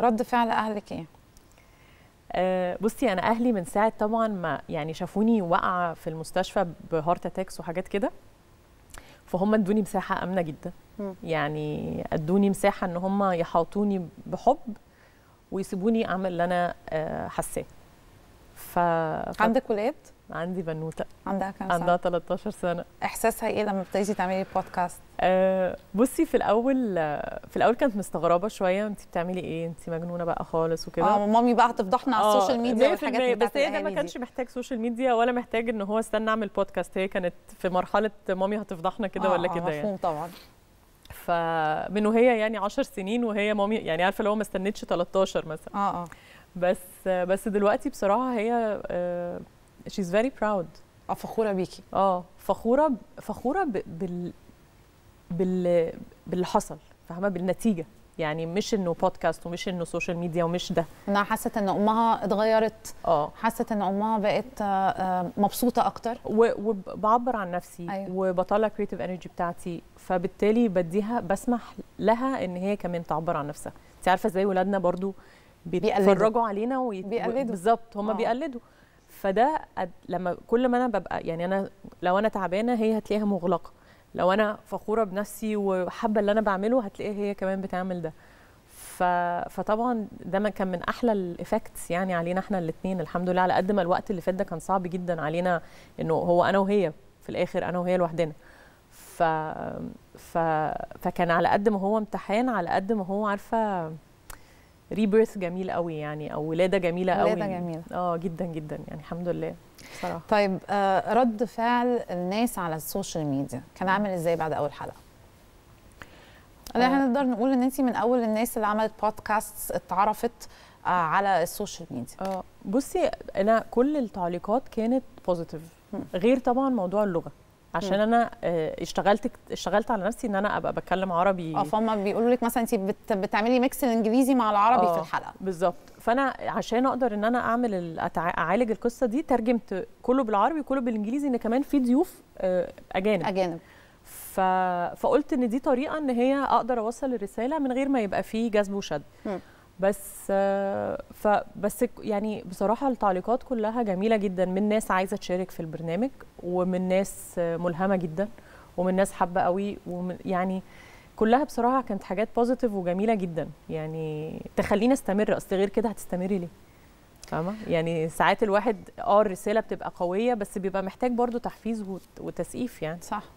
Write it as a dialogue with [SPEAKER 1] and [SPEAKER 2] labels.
[SPEAKER 1] رد فعل اهلك ايه؟ أه بصي انا اهلي من ساعه طبعا ما يعني شافوني واقعه في المستشفى بهارت اتاكس وحاجات كده فهم ادوني مساحه امنه جدا م. يعني ادوني مساحه ان هم يحاطوني بحب ويسيبوني اعمل اللي انا آه، حاساه ف... عندك ولاد؟ عندي بنوته عندها كام سنه؟ عندها 13 سنه احساسها ايه لما بتيجي تعملي بودكاست؟ أه بصي في الاول في الاول كانت مستغربه شويه انت بتعملي ايه؟ انت مجنونه بقى خالص وكده اه مامي بقى هتفضحنا على آه، السوشيال ميديا والحاجات دي بس هي ده ما كانش محتاج سوشيال ميديا ولا محتاج ان هو استنى اعمل بودكاست هي كانت في مرحله مامي هتفضحنا كده ولا آه، آه، كده آه مفهوم طبعا فمن وهي يعني 10 سنين وهي مامي يعني عارفه لو ما استنتش 13 مثلا اه اه بس بس دلوقتي بصراحه هي شيز فيري براود فخوره بيكي اه فخوره فخوره بال بال باللي حصل فاهمه بالنتيجه يعني مش انه بودكاست ومش انه سوشيال ميديا ومش ده انها حست ان امها اتغيرت اه حست ان امها بقت آه، آه، مبسوطه اكتر وبعبر عن نفسي أيوة. وبطلع كريتيف انرجي بتاعتي فبالتالي بديها بسمح لها ان هي كمان تعبر عن نفسها انت عارفه ازاي ولادنا برضو بيتفرجوا علينا ويت... بيقلدوا بالظبط هم آه. بيقلدوا فده لما كل ما انا ببقى يعني انا لو انا تعبانه هي هتلاقيها مغلقه لو انا فخوره بنفسي وحابه اللي انا بعمله هتلاقيها هي كمان بتعمل ده ف... فطبعا ده كان من احلى الايفكتس يعني علينا احنا الاثنين الحمد لله على قد ما الوقت اللي فات ده كان صعب جدا علينا انه هو انا وهي في الاخر انا وهي لوحدنا ف... ف... فكان على قد ما هو امتحان على قد ما هو عارفه ريبيرث جميل قوي يعني او ولاده جميله قوي ولاده جميله اه جدا جدا يعني الحمد لله بصراحه طيب آه رد فعل الناس على السوشيال ميديا كان عامل ازاي بعد اول
[SPEAKER 2] حلقه آه. احنا نقدر نقول ان انت من اول الناس اللي عملت بودكاست
[SPEAKER 1] اتعرفت آه على السوشيال ميديا اه بصي انا كل التعليقات كانت بوزيتيف غير طبعا موضوع اللغه عشان انا آه، اشتغلت اشتغلت على نفسي ان انا ابقى بتكلم عربي اه فهم بيقولوا لك مثلا انت بتعملي ميكس الانجليزي مع العربي في آه، الحلقه بالظبط فانا عشان اقدر ان انا اعمل اعالج القصه دي ترجمت كله بالعربي وكله بالانجليزي ان كمان في ضيوف آه، اجانب اجانب ف... فقلت ان دي طريقه ان هي اقدر اوصل الرساله من غير ما يبقى فيه جذب وشد م. بس فبس يعني بصراحه التعليقات كلها جميله جدا من ناس عايزه تشارك في البرنامج ومن ناس ملهمه جدا ومن ناس حابه قوي ومن يعني كلها بصراحه كانت حاجات بوزيتيف وجميله جدا يعني تخليني استمر اصل غير كده هتستمري ليه فاهمه يعني ساعات الواحد اه الرساله بتبقى قويه بس بيبقى محتاج برضو تحفيز وتسقيف يعني صح